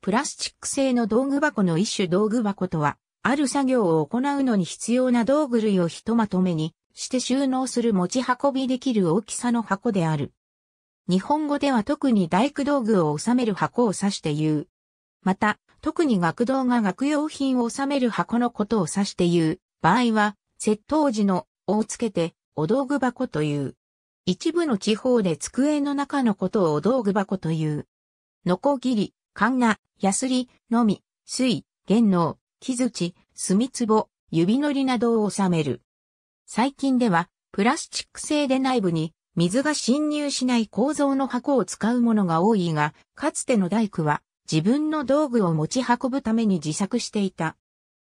プラスチック製の道具箱の一種道具箱とは、ある作業を行うのに必要な道具類をひとまとめにして収納する持ち運びできる大きさの箱である。日本語では特に大工道具を収める箱を指して言う。また、特に学童が学用品を収める箱のことを指して言う場合は、窃盗時のをつけて、お道具箱という。一部の地方で机の中のことをお道具箱という。のこぎり。神奈、やすり、のみ、水、玄能、木槌、墨壺、指のりなどを収める。最近では、プラスチック製で内部に水が侵入しない構造の箱を使うものが多いが、かつての大工は自分の道具を持ち運ぶために自作していた。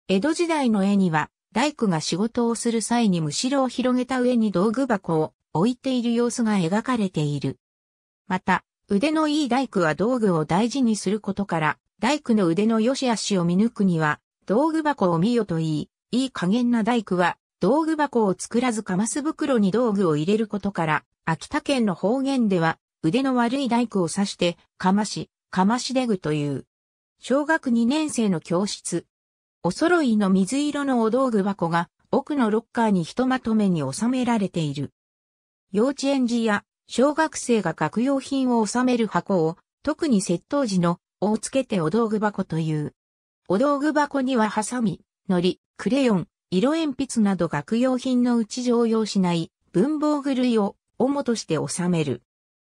江戸時代の絵には、大工が仕事をする際にむしろを広げた上に道具箱を置いている様子が描かれている。また、腕のいい大工は道具を大事にすることから、大工の腕の良し悪しを見抜くには、道具箱を見よと言い、いい加減な大工は、道具箱を作らずかます袋に道具を入れることから、秋田県の方言では、腕の悪い大工を指して、かまし、かましでぐという。小学2年生の教室。お揃いの水色のお道具箱が、奥のロッカーにひとまとめに収められている。幼稚園児や小学生が学用品を収める箱を、特に窃盗時の、をつけてお道具箱という。お道具箱にはハサミ、糊、クレヨン、色鉛筆など学用品のうち常用しない文房具類を主として収める。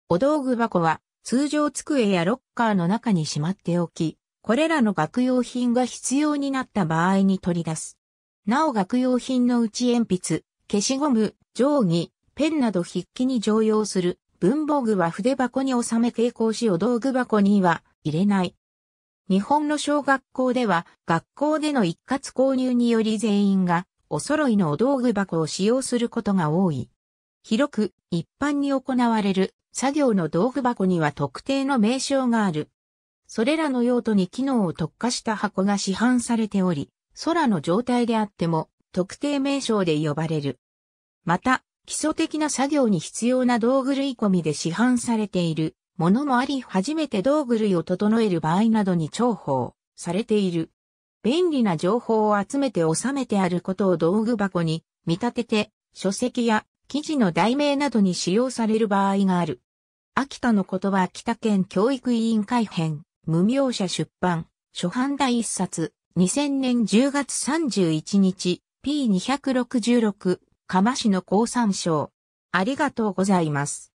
お道具箱は通常机やロッカーの中にしまっておき、これらの学用品が必要になった場合に取り出す。なお学用品のうち鉛筆、消しゴム、定規、ペンなど筆記に常用する文房具は筆箱に収め傾向しお道具箱には入れない。日本の小学校では学校での一括購入により全員がお揃いのお道具箱を使用することが多い。広く一般に行われる作業の道具箱には特定の名称がある。それらの用途に機能を特化した箱が市販されており、空の状態であっても特定名称で呼ばれる。また、基礎的な作業に必要な道具類込みで市販されているものもあり初めて道具類を整える場合などに重宝されている。便利な情報を集めて収めてあることを道具箱に見立てて書籍や記事の題名などに使用される場合がある。秋田の言葉秋田県教育委員会編無名者出版初版第一冊2000年10月31日 P266 釜市の高山賞。ありがとうございます。